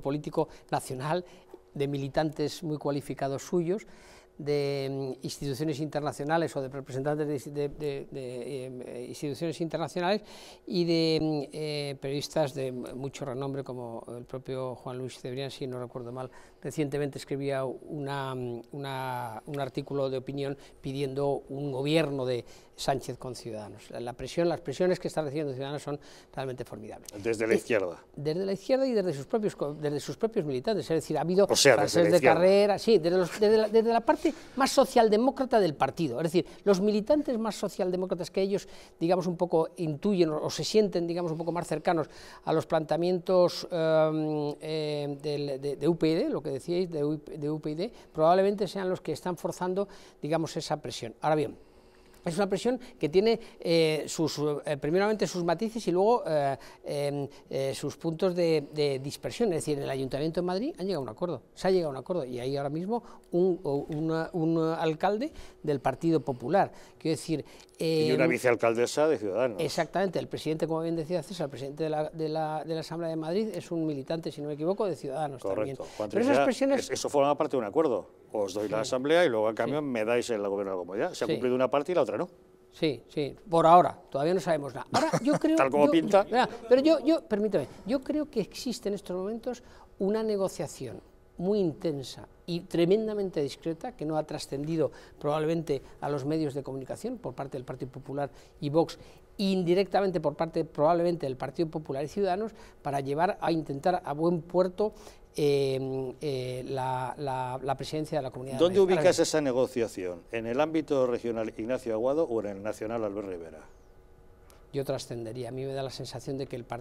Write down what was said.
político nacional, de militantes muy cualificados suyos, de mm, instituciones internacionales o de representantes de, eh, instituciones internacionales y de mm, eh, periodistas de mucho renombre como el propio Juan Luis Cebrián, si no recuerdo mal, recientemente escribía una, mm, un artículo de opinión pidiendo un gobierno de Sánchez con Ciudadanos. La presión, las presiones que está recibiendo Ciudadanos son realmente formidables. Desde la izquierda. Desde la izquierda y desde sus propios, desde sus propios militantes. Es decir, ha habido o de carrera, sí, desde, la, parte más socialdemócrata del partido. Es decir, los militantes más socialdemócratas que ellos, digamos, un poco intuyen o, se sienten, digamos, un poco más cercanos a los planteamientos em, eh, de, de, de, UPyD, lo que decíais, de UPyD, probablemente sean los que están forzando, digamos, esa presión. Ahora bien, es una presión que tiene eh, sus, eh, primeramente sus matices y luego eh, em, sus puntos de, dispersión. Es decir, en el Ayuntamiento de Madrid han llegado a un acuerdo, se ha llegado a un acuerdo y hay ahora mismo un, alcalde del Partido Popular. Quiero decir... y una em, vicealcaldesa de Ciudadanos. Exactamente. El presidente, como bien decía César, el presidente de la, Asamblea de Madrid es un militante, si no me equivoco, de Ciudadanos Correcto. esas presiones... Eso forma parte de un acuerdo. Os doy la Asamblea y luego, a cambio, me dais el gobierno de la comunidad. Se ha cumplido una parte y la otra Sí, sí, por ahora, todavía no sabemos nada. Ahora, Tal como pinta. pero yo, yo, yo creo que existe en estos momentos una negociación muy intensa y tremendamente discreta, que no ha trascendido probablemente a los medios de comunicación por parte del Partido Popular y Vox, indirectamente por parte probablemente del Partido Popular y Ciudadanos, para llevar a intentar a buen puerto em, eh, la, presidencia de la comunidad. ¿Dónde ubicas esa negociación? ¿En el ámbito regional Ignacio Aguado o en el nacional Albert Rivera? Yo trascendería. A mí me da la sensación de que el partido